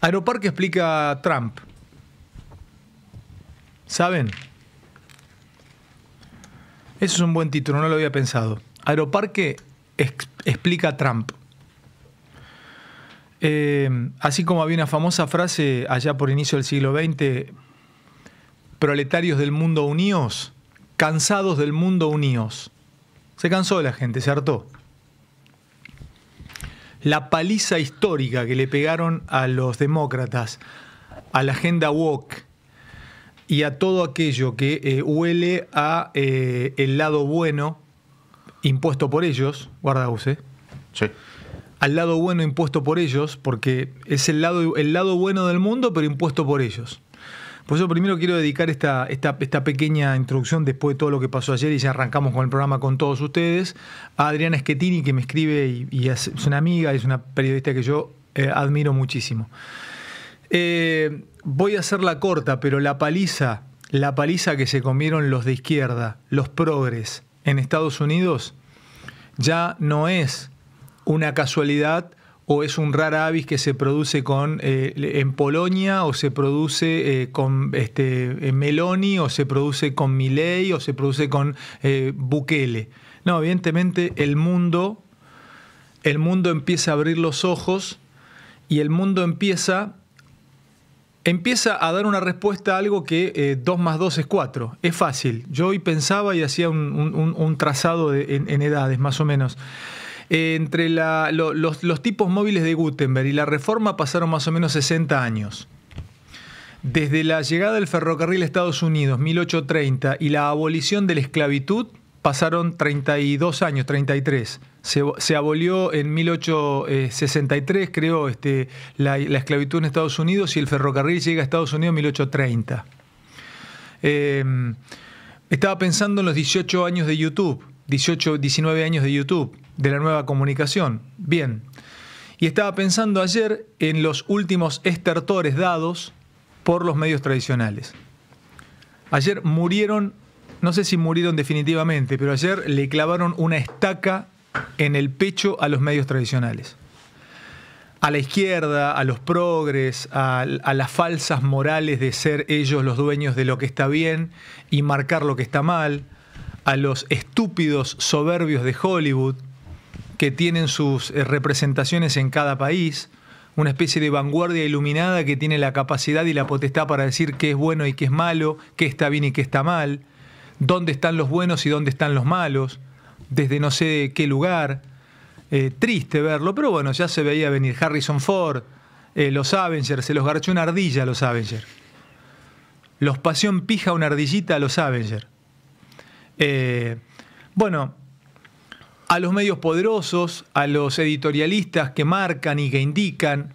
Aeroparque explica Trump. ¿Saben? Eso es un buen título, no lo había pensado. Aeroparque explica Trump. Eh, así como había una famosa frase allá por inicio del siglo XX, proletarios del mundo unidos, cansados del mundo unidos. Se cansó la gente, se hartó la paliza histórica que le pegaron a los demócratas, a la agenda woke y a todo aquello que eh, huele a eh, el lado bueno impuesto por ellos, guarda eh. Sí. Al lado bueno impuesto por ellos, porque es el lado, el lado bueno del mundo, pero impuesto por ellos. Por eso primero quiero dedicar esta, esta, pequeña introducción después de todo lo que pasó ayer y ya arrancamos con el programa con todos ustedes, a Adriana Schettini que me escribe y, es, una amiga, es una periodista que yo eh, admiro muchísimo. Eh, voy a hacerla corta, pero la paliza, la paliza que se comieron los de izquierda, los progres en Estados Unidos, ya no es una casualidad o es un rara avis que se produce con, eh, en Polonia o se produce eh, con este, Meloni o se produce con Milei o se produce con eh, Bukele. No, evidentemente el mundo, el mundo empieza a abrir los ojos y el mundo empieza empieza a dar una respuesta a algo que dos 2 más 2 es 4. Es fácil. Yo hoy pensaba y hacía un, trazado en edades, más o menos entre los, tipos móviles de Gutenberg y la reforma pasaron más o menos 60 años. Desde la llegada del ferrocarril a Estados Unidos, 1830, y la abolición de la esclavitud, pasaron 32 años, 33. Se, se abolió en 1863, creo, este, la, esclavitud en Estados Unidos y el ferrocarril llega a Estados Unidos en 1830. Em, estaba pensando en los 18 años de YouTube. 18, 19 años de YouTube, de la nueva comunicación. Bien. Y estaba pensando ayer en los últimos estertores dados por los medios tradicionales. Ayer murieron, no sé si murieron definitivamente, pero ayer le clavaron una estaca en el pecho a los medios tradicionales. A la izquierda, a los progres, a, a, las falsas morales de ser ellos los dueños de lo que está bien y marcar lo que está mal, a los estúpidos soberbios de Hollywood que tienen sus eh, representaciones en cada país, una especie de vanguardia iluminada que tiene la capacidad y la potestad para decir qué es bueno y qué es malo, qué está bien y qué está mal, dónde están los buenos y dónde están los malos, desde no sé qué lugar. Eh, triste verlo, pero bueno, ya se veía venir Harrison Ford, eh, los Avengers, se los garchó una ardilla a los Avengers. Los pasión pija una ardillita a los Avengers. Eh, bueno, a los medios poderosos, a los editorialistas que marcan y que indican,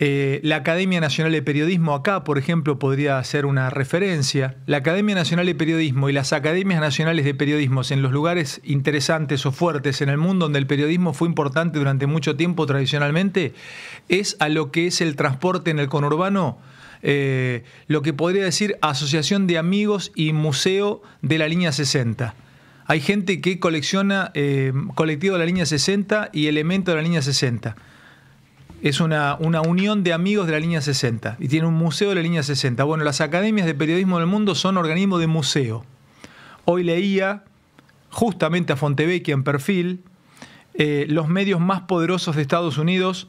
eh, la Academia Nacional de Periodismo acá, por ejemplo, podría hacer una referencia. La Academia Nacional de Periodismo y las Academias Nacionales de Periodismo en los lugares interesantes o fuertes en el mundo donde el periodismo fue importante durante mucho tiempo tradicionalmente, es a lo que es el transporte en el conurbano eh, lo que podría decir Asociación de Amigos y Museo de la Línea 60. Hay gente que colecciona eh, colectivo de la Línea 60 y elemento de la Línea 60. Es una, una unión de amigos de la Línea 60 y tiene un museo de la Línea 60. Bueno, las academias de periodismo del mundo son organismos de museo. Hoy leía justamente a Fontevecchia en perfil, eh, los medios más poderosos de Estados Unidos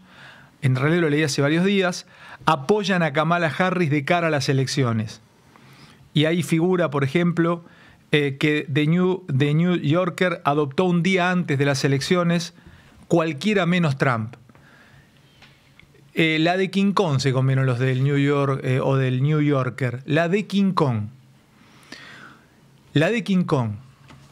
en realidad lo leí hace varios días, apoyan a Kamala Harris de cara a las elecciones. Y ahí figura, por ejemplo, eh, que The New, New Yorker adoptó un día antes de las elecciones cualquiera menos Trump. Eh, la de King Kong se menos los del New York eh, o del New Yorker. La de King Kong. La de King Kong.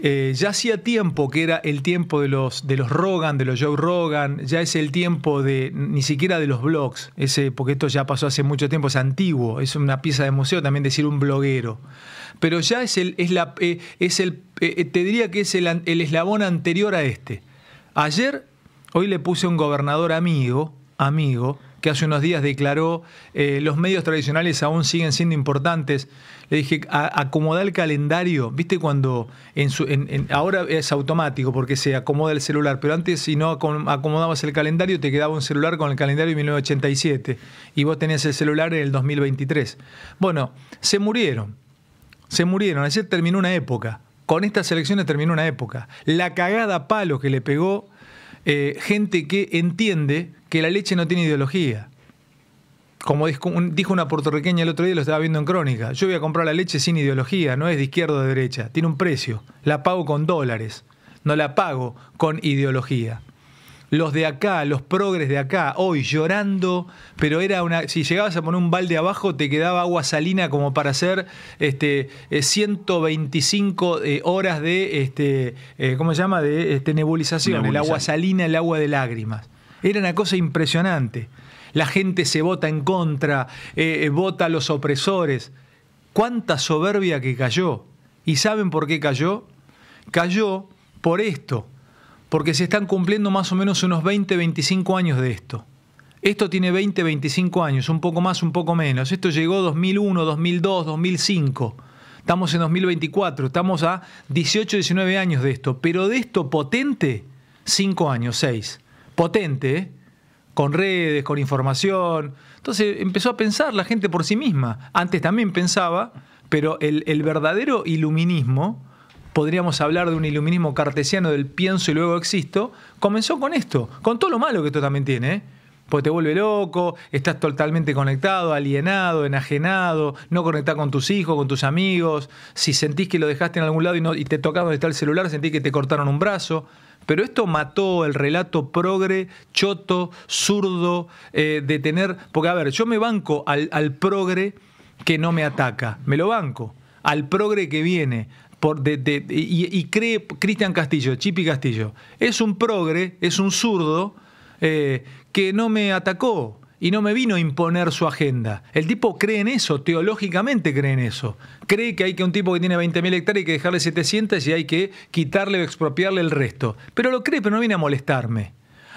Eh, ya hacía tiempo que era el tiempo de los, de los Rogan, de los Joe Rogan, ya es el tiempo de ni siquiera de los blogs, ese, porque esto ya pasó hace mucho tiempo, es antiguo, es una pieza de museo también decir un bloguero. Pero ya es el, es la, eh, el eh, te diría que es el, el eslabón anterior a este. Ayer, hoy le puse un gobernador amigo, amigo, que hace unos días declaró, eh, los medios tradicionales aún siguen siendo importantes. Le dije, acomoda el calendario, viste cuando ahora es automático porque se acomoda el celular, pero antes si no acomodabas el calendario te quedaba un celular con el calendario de 1987 y vos tenías el celular en el 2023. Bueno, se murieron, se murieron, así terminó una época, con estas elecciones terminó una época. La cagada palo que le pegó eh, gente que entiende que la leche no tiene ideología. Como dijo una puertorriqueña el otro día, lo estaba viendo en crónica, yo voy a comprar la leche sin ideología, no es de izquierda o de derecha, tiene un precio, la pago con dólares, no la pago con ideología. Los de acá, los progres de acá, hoy llorando, pero era una. Si llegabas a poner un balde abajo, te quedaba agua salina como para hacer este, 125 eh, eh, horas de. Este, eh, ¿Cómo se llama? De este, nebulización. El agua salina, el agua de lágrimas. Era una cosa impresionante. La gente se vota en contra, eh, eh, vota a los opresores. Cuánta soberbia que cayó. ¿Y saben por qué cayó? Cayó por esto, porque se están cumpliendo más o menos unos 20, 25 años de esto. Esto tiene 20, 25 años, un poco más, un poco menos. Esto llegó 2001, 2002, 2005. Estamos en 2024, estamos a 18, 19 años de esto. Pero de esto potente, 5 años, 6 potente, con redes, con información. Entonces empezó a pensar la gente por sí misma. Antes también pensaba, pero el, verdadero iluminismo, podríamos hablar de un iluminismo cartesiano del pienso y luego existo, comenzó con esto, con todo lo malo que esto también tiene. ¿eh? Porque te vuelve loco, estás totalmente conectado, alienado, enajenado, no conectás con tus hijos, con tus amigos. Si sentís que lo dejaste en algún lado y, no, y te tocás donde está el celular, sentís que te cortaron un brazo. Pero esto mató el relato progre, choto, zurdo, eh, de tener. Porque, a ver, yo me banco al, progre que no me ataca, me lo banco. Al progre que viene. Por, y, cree Cristian Castillo, Chipi Castillo. Es un progre, es un zurdo eh, que no me atacó y no me vino a imponer su agenda. El tipo cree en eso, teológicamente cree en eso. Cree que hay que un tipo que tiene 20.000 hectáreas hay que dejarle 700 y hay que quitarle o expropiarle el resto. Pero lo cree, pero no viene a molestarme.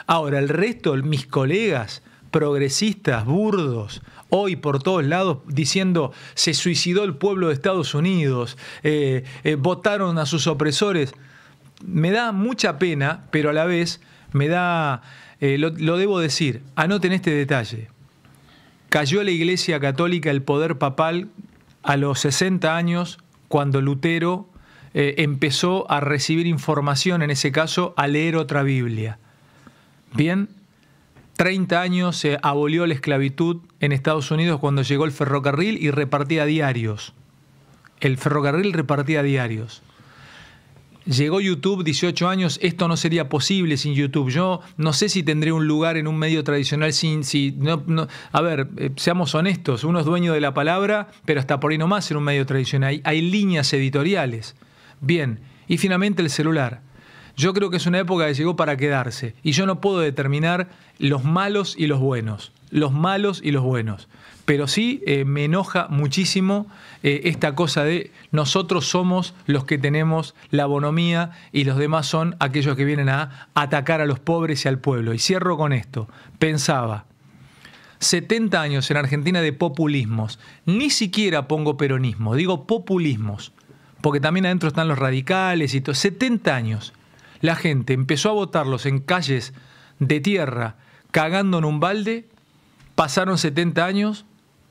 Ahora, el resto, mis colegas progresistas, burdos, hoy por todos lados diciendo se suicidó el pueblo de Estados Unidos, eh, eh, votaron a sus opresores, me da mucha pena, pero a la vez me da, eh, lo, debo decir, anoten este detalle. Cayó la Iglesia Católica el poder papal a los 60 años cuando Lutero eh, empezó a recibir información, en ese caso, a leer otra Biblia. Bien, 30 años se abolió la esclavitud en Estados Unidos cuando llegó el ferrocarril y repartía diarios. El ferrocarril repartía diarios llegó YouTube, 18 años, esto no sería posible sin YouTube. Yo no sé si tendré un lugar en un medio tradicional sin... Si, no, A ver, eh, seamos honestos, uno es dueño de la palabra, pero hasta por ahí nomás en un medio tradicional. Hay, hay líneas editoriales. Bien, y finalmente el celular. Yo creo que es una época que llegó para quedarse y yo no puedo determinar los malos y los buenos. Los malos y los buenos pero sí eh, me enoja muchísimo eh, esta cosa de nosotros somos los que tenemos la bonomía y los demás son aquellos que vienen a atacar a los pobres y al pueblo. Y cierro con esto. Pensaba, 70 años en Argentina de populismos. Ni siquiera pongo peronismo, digo populismos, porque también adentro están los radicales y todo. 70 años. La gente empezó a votarlos en calles de tierra, cagando en un balde. Pasaron 70 años,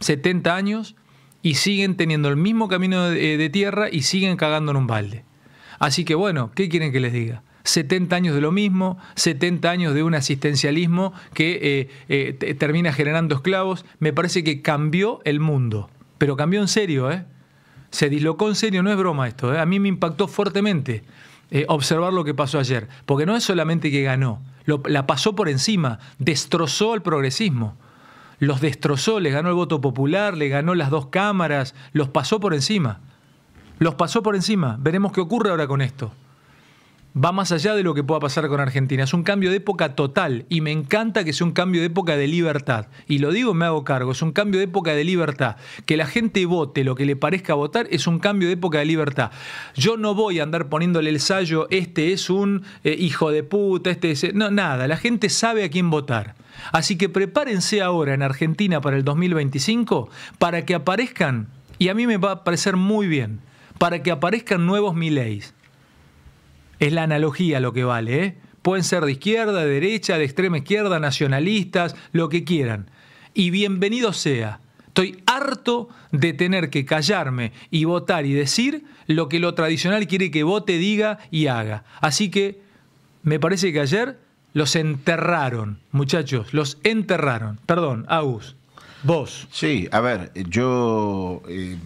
70 años y siguen teniendo el mismo camino eh, de, tierra y siguen cagando en un balde. Así que bueno, ¿qué quieren que les diga? 70 años de lo mismo, 70 años de un asistencialismo que eh, eh, termina generando esclavos. Me parece que cambió el mundo, pero cambió en serio, ¿eh? Se dislocó en serio, no es broma esto, a mí me impactó fuertemente observar lo que pasó ayer, porque no es solamente que ganó, la pasó por encima, destrozó el progresismo los destrozó, les ganó el voto popular, le ganó las dos cámaras, los pasó por encima. Los pasó por encima. Veremos qué ocurre ahora con esto va más allá de lo que pueda pasar con Argentina. Es un cambio de época total y me encanta que sea un cambio de época de libertad. Y lo digo, me hago cargo, es un cambio de época de libertad. Que la gente vote lo que le parezca votar es un cambio de época de libertad. Yo no voy a andar poniéndole el sallo, este es un eh, hijo de puta, este es... No, nada, la gente sabe a quién votar. Así que prepárense ahora en Argentina para el 2025 para que aparezcan, y a mí me va a parecer muy bien, para que aparezcan nuevos mileys. Es la analogía lo que vale, ¿eh? Pueden ser de izquierda, de derecha, de extrema izquierda, nacionalistas, lo que quieran. Y bienvenido sea. Estoy harto de tener que callarme y votar y decir lo que lo tradicional quiere que vote, diga y haga. Así que me parece que ayer los enterraron, muchachos, los enterraron. Perdón, Agus, vos. Sí, a ver, yo eh,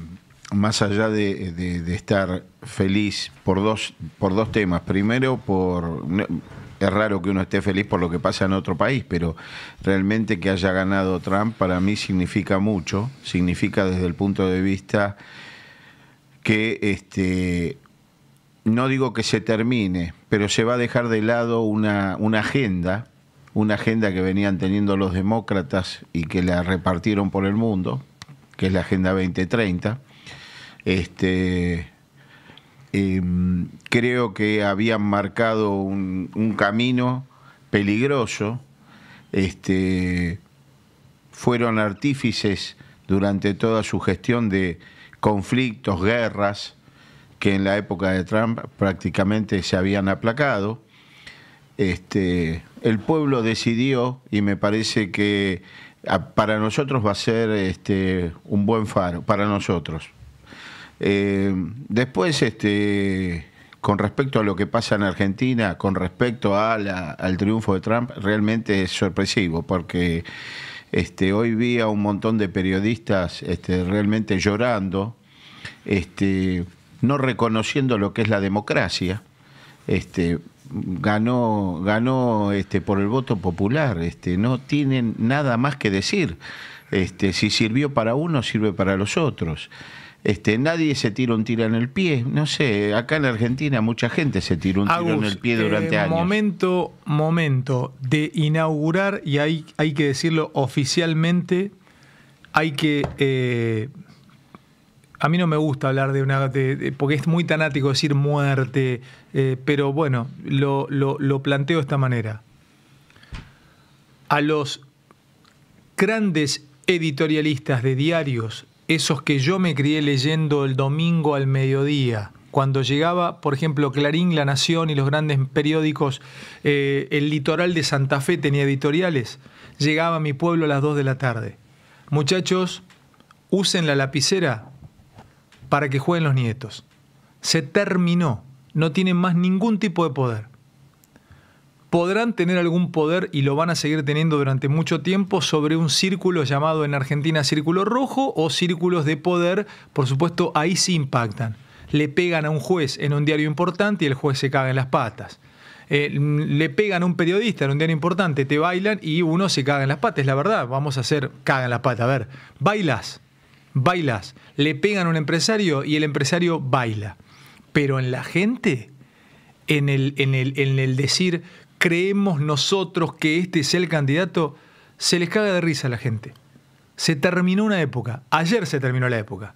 más allá de, estar feliz por dos, por dos temas. Primero, por. Es raro que uno esté feliz por lo que pasa en otro país, pero realmente que haya ganado Trump para mí significa mucho. Significa desde el punto de vista que este, no digo que se termine, pero se va a dejar de lado una agenda, una agenda que venían teniendo los demócratas y que la repartieron por el mundo, que es la Agenda 2030 este, em, creo que habían marcado un, camino peligroso. Este, fueron artífices durante toda su gestión de conflictos, guerras, que en la época de Trump prácticamente se habían aplacado. Este, el pueblo decidió y me parece que para nosotros va a ser un buen faro, para nosotros. Eh, después, este, con respecto a lo que pasa en Argentina, con respecto a al triunfo de Trump, realmente es sorpresivo porque este, hoy vi a un montón de periodistas este, realmente llorando, este, no reconociendo lo que es la democracia. Este, ganó ganó este, por el voto popular, este, no tienen nada más que decir. Este, si sirvió para uno, sirve para los otros. Este, nadie se tira un tiro en el pie. No sé, acá en Argentina mucha gente se tira un tiro en el pie durante eh, años. Momento, momento de inaugurar, y hay, hay que decirlo oficialmente, hay que. Eh, a mí no me gusta hablar de una. porque es muy tanático decir muerte, eh, pero bueno, lo, lo planteo de esta manera. A los grandes editorialistas de diarios esos que yo me crié leyendo el domingo al mediodía. Cuando llegaba, por ejemplo, Clarín, La Nación y los grandes periódicos, eh, el litoral de Santa Fe tenía editoriales, llegaba a mi pueblo a las 2 de la tarde. Muchachos, usen la lapicera para que jueguen los nietos. Se terminó, no tienen más ningún tipo de poder podrán tener algún poder y lo van a seguir teniendo durante mucho tiempo sobre un círculo llamado en Argentina círculo rojo o círculos de poder, por supuesto ahí sí impactan. Le pegan a un juez en un diario importante y el juez se caga en las patas. Eh, le pegan a un periodista en un diario importante, te bailan y uno se caga en las patas, es la verdad, vamos a hacer caga en las patas, a ver, bailas, bailas, le pegan a un empresario y el empresario baila, pero en la gente, en el, en el, en el decir, creemos nosotros que este es el candidato, se les caga de risa a la gente. Se terminó una época. Ayer se terminó la época.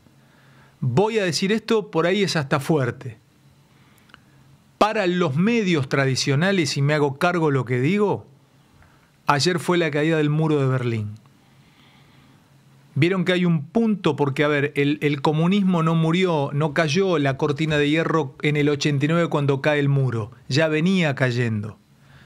Voy a decir esto, por ahí es hasta fuerte. Para los medios tradicionales, y me hago cargo lo que digo, ayer fue la caída del muro de Berlín. Vieron que hay un punto, porque a ver, el, el, comunismo no murió, no cayó la cortina de hierro en el 89 cuando cae el muro, ya venía cayendo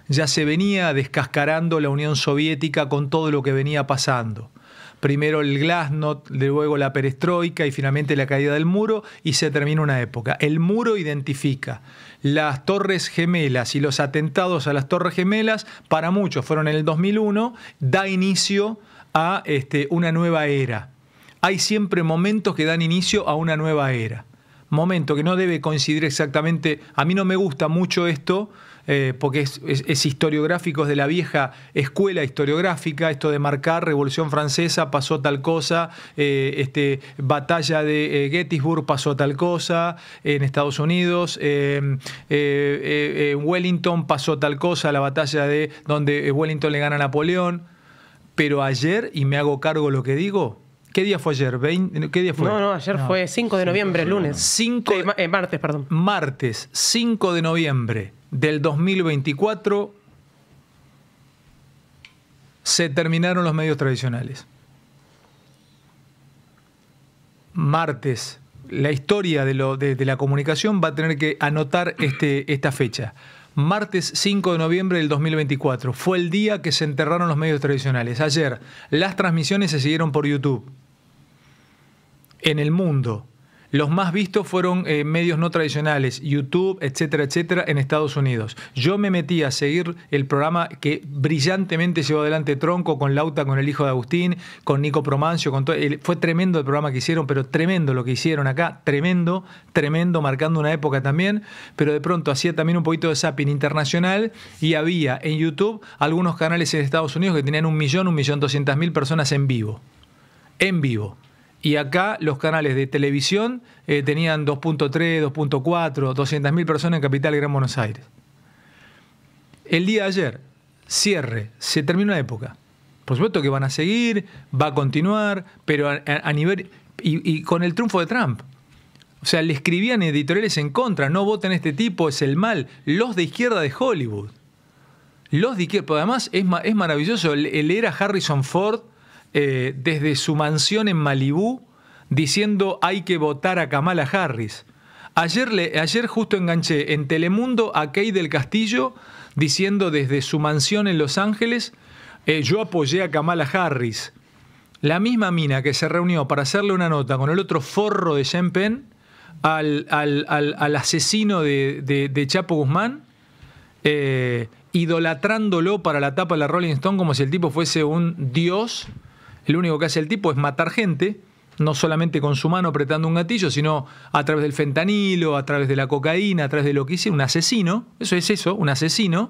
ya se venía descascarando la Unión Soviética con todo lo que venía pasando. Primero el glasnost, luego la perestroika y finalmente la caída del muro y se termina una época. El muro identifica las torres gemelas y los atentados a las torres gemelas, para muchos fueron en el 2001, da inicio a este, una nueva era. Hay siempre momentos que dan inicio a una nueva era momento que no debe coincidir exactamente. A mí no me gusta mucho esto eh, porque es, historiográfico, de la vieja escuela historiográfica, esto de marcar Revolución Francesa, pasó tal cosa, eh, este, batalla de eh, Gettysburg, pasó tal cosa, en Estados Unidos, en Wellington pasó tal cosa, la batalla de donde Wellington le gana a Napoleón. Pero ayer, y me hago cargo lo que digo, ¿Qué día fue ayer? No, no, ayer fue 5 de noviembre, lunes. martes, perdón. Martes, 5 de noviembre del 2024 se terminaron los medios tradicionales. Martes, la historia de, la comunicación va a tener que anotar este, esta fecha. Martes 5 de noviembre del 2024 fue el día que se enterraron los medios tradicionales. Ayer las transmisiones se siguieron por YouTube. En el mundo, los más vistos fueron eh, medios no tradicionales, YouTube, etcétera, etcétera, en Estados Unidos. Yo me metí a seguir el programa que brillantemente llevó adelante Tronco, con Lauta, con el hijo de Agustín, con Nico Promancio, con todo. Fue tremendo el programa que hicieron, pero tremendo lo que hicieron acá, tremendo, tremendo, marcando una época también. Pero de pronto hacía también un poquito de zapping internacional y había en YouTube algunos canales en Estados Unidos que tenían un millón, un millón doscientas mil personas en vivo. En vivo. Y acá los canales de televisión eh, tenían 2.3, 2.4, 200.000 personas en Capital Gran Buenos Aires. El día de ayer, cierre, se terminó la época. Por supuesto que van a seguir, va a continuar, pero a, nivel. Y, con el triunfo de Trump. O sea, le escribían editoriales en contra, no voten este tipo, es el mal. Los de izquierda de Hollywood. Los de izquierda. Además, es, es maravilloso. leer a era Harrison Ford eh, desde su mansión en Malibú diciendo hay que votar a Kamala Harris. Ayer, ayer justo enganché en Telemundo a Key del Castillo diciendo desde su mansión en Los Ángeles, eh, yo apoyé a Kamala Harris. La misma mina que se reunió para hacerle una nota con el otro forro de shenpen Penn, al, asesino de, Chapo Guzmán, eh, idolatrándolo para la tapa de la Rolling Stone como si el tipo fuese un dios el único que hace el tipo es matar gente, no solamente con su mano apretando un gatillo, sino a través del fentanilo, a través de la cocaína, a través de lo que hice, un asesino, eso es eso, un asesino.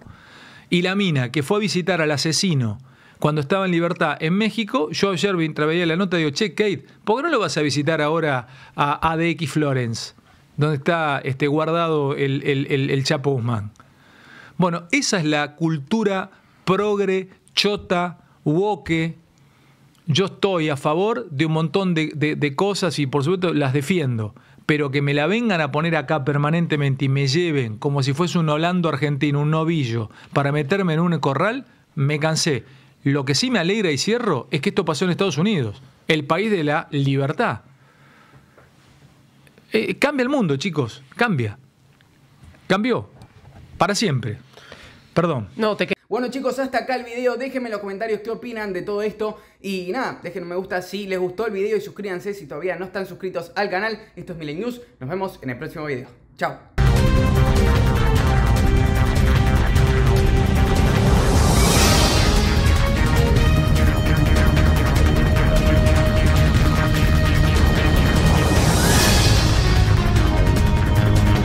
Y la mina que fue a visitar al asesino cuando estaba en libertad en México, yo ayer traveía la nota y digo, che, Kate, ¿por qué no lo vas a visitar ahora a ADX Florence, donde está este, guardado el, Chapo Guzmán? Bueno, esa es la cultura progre, chota, woke, yo estoy a favor de un montón de, cosas y por supuesto las defiendo, pero que me la vengan a poner acá permanentemente y me lleven como si fuese un holando argentino, un novillo, para meterme en un corral, me cansé. Lo que sí me alegra y cierro es que esto pasó en Estados Unidos, el país de la libertad. Eh, cambia el mundo, chicos, cambia. Cambió, para siempre. Perdón. No, te bueno chicos, hasta acá el video, déjenme en los comentarios qué opinan de todo esto y nada, déjenme me gusta si les gustó el video y suscríbanse si todavía no están suscritos al canal. Esto es Milen News, nos vemos en el próximo video. Chao.